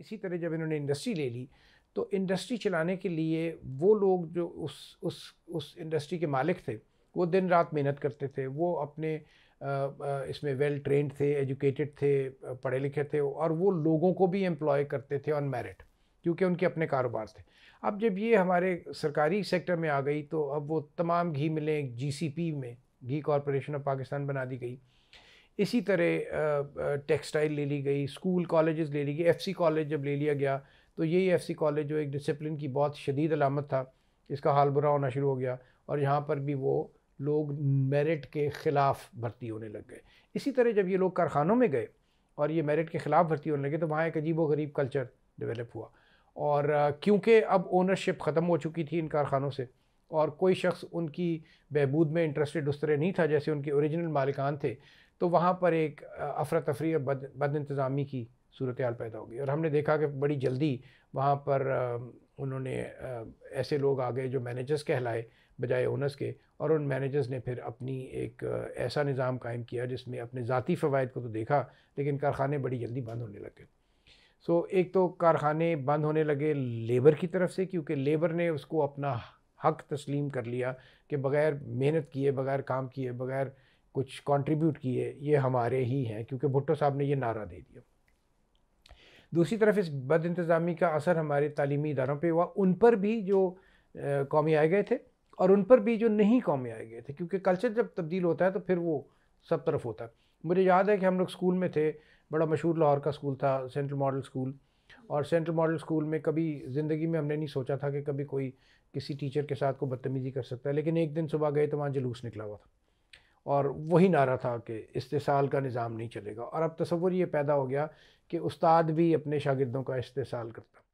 इसी तरह जब इन्होंने इंडस्ट्री ले ली तो इंडस्ट्री चलाने के लिए वो लोग जो उस उस उस इंडस्ट्री के मालिक थे वो दिन रात मेहनत करते थे वो अपने इसमें वेल ट्रेंड थे एजुकेटेड थे पढ़े लिखे थे और वो लोगों को भी एम्प्लॉय करते थे ऑन मेरिट क्योंकि उनके अपने कारोबार थे अब जब ये हमारे सरकारी सेक्टर में आ गई तो अब वो तमाम घी मिलें जी में घी कॉरपोरेशन ऑफ पाकिस्तान बना दी गई इसी तरह टेक्सटाइल ले ली गई स्कूल कॉलेजेस ले ली गई एफसी कॉलेज जब ले लिया गया तो यही एफसी कॉलेज जो एक डिसिप्लिन की बहुत शदीद अलामत था इसका हाल बुरा होना शुरू हो गया और यहाँ पर भी वो लोग मेरिट के ख़िलाफ़ भर्ती होने लग गए इसी तरह जब ये लोग कारखानों में गए और ये मेरिट के ख़िलाफ़ भर्ती होने लगे तो वहाँ एक अजीब गरीब कल्चर डेवलप हुआ और क्योंकि अब ओनरशिप ख़त्म हो चुकी थी इन कारखानों से और कोई शख्स उनकी बहबूद में इंटरेस्टेड उस तरह नहीं था जैसे उनके औरिजिनल मालिकान थे तो वहाँ पर एक अफरा तफरी और बद बद इंतज़ामी की सूरत हाल पैदा हो गई और हमने देखा कि बड़ी जल्दी वहाँ पर उन्होंने ऐसे लोग आ गए जो मैनेजर्स कहलाए बजाय ओनर्स के और उन मैनेजर्स ने फिर अपनी एक ऐसा निज़ाम कायम किया जिसमें अपने ज़ाती फ़वाद को तो देखा लेकिन कारखाने बड़ी जल्दी बंद होने लगे सो एक तो कारखाने बंद होने लगे लेबर की तरफ से क्योंकि लेबर ने उसको अपना हक तस्लीम कर लिया कि बग़ैर मेहनत किए बग़ैर काम किए बग़ैर कुछ कंट्रीब्यूट किए ये हमारे ही हैं क्योंकि भुट्टो साहब ने ये नारा दे दिया दूसरी तरफ इस बद इंतज़ामी का असर हमारे तलीमी इदारों पर हुआ उन पर भी जो कौमी आए गए थे और उन पर भी जो नहीं कौमी आए गए थे क्योंकि कल्चर जब तब्दील होता है तो फिर वो सब तरफ होता है मुझे याद है कि हम लोग स्कूल में थे बड़ा मशहूर लाहौर का स्कूल था सेंट्रल मॉडल स्कूल और सेंट्रल मॉडल स्कूल में कभी ज़िंदगी में हमने नहीं सोचा था कि कभी कोई किसी टीचर के साथ को बदतमीज़ी कर सकता है लेकिन एक दिन सुबह गए तो वहाँ जुलूस निकला हुआ था और वही नारा था कि इस्तेसाल का निज़ाम नहीं चलेगा और अब तस्वुर ये पैदा हो गया कि उस्ताद भी अपने शागिदों का इस्तेसाल करता